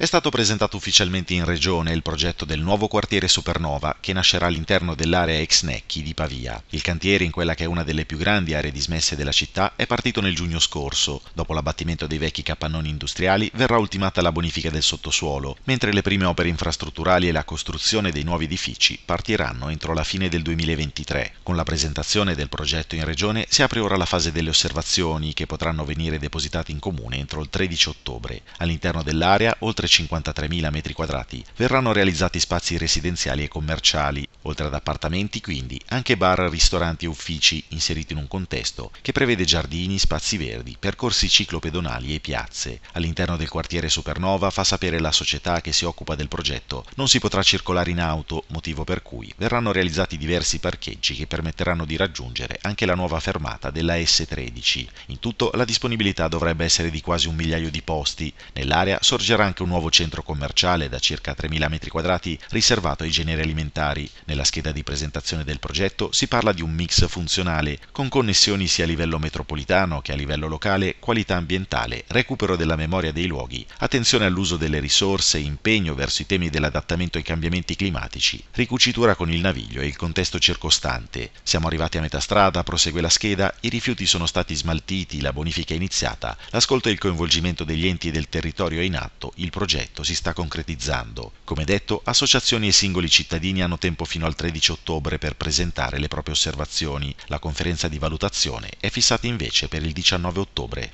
È stato presentato ufficialmente in Regione il progetto del nuovo quartiere Supernova che nascerà all'interno dell'area ex Necchi di Pavia. Il cantiere, in quella che è una delle più grandi aree dismesse della città, è partito nel giugno scorso. Dopo l'abbattimento dei vecchi capannoni industriali verrà ultimata la bonifica del sottosuolo, mentre le prime opere infrastrutturali e la costruzione dei nuovi edifici partiranno entro la fine del 2023. Con la presentazione del progetto in Regione si apre ora la fase delle osservazioni che potranno venire depositate in comune entro il 13 ottobre. All'interno dell'area, oltre 53.000 m2 verranno realizzati spazi residenziali e commerciali, oltre ad appartamenti quindi anche bar, ristoranti e uffici inseriti in un contesto che prevede giardini, spazi verdi, percorsi ciclopedonali e piazze. All'interno del quartiere Supernova fa sapere la società che si occupa del progetto, non si potrà circolare in auto, motivo per cui verranno realizzati diversi parcheggi che permetteranno di raggiungere anche la nuova fermata della S13. In tutto la disponibilità dovrebbe essere di quasi un migliaio di posti. Nell'area sorgerà anche un nuovo nuovo centro commerciale da circa 3.000 m2 riservato ai generi alimentari. Nella scheda di presentazione del progetto si parla di un mix funzionale con connessioni sia a livello metropolitano che a livello locale, qualità ambientale, recupero della memoria dei luoghi, attenzione all'uso delle risorse, impegno verso i temi dell'adattamento ai cambiamenti climatici, ricucitura con il naviglio e il contesto circostante. Siamo arrivati a metà strada, prosegue la scheda, i rifiuti sono stati smaltiti, la bonifica è iniziata, l'ascolto e il coinvolgimento degli enti e del territorio è in atto, il progetto progetto si sta concretizzando. Come detto, associazioni e singoli cittadini hanno tempo fino al 13 ottobre per presentare le proprie osservazioni. La conferenza di valutazione è fissata invece per il 19 ottobre.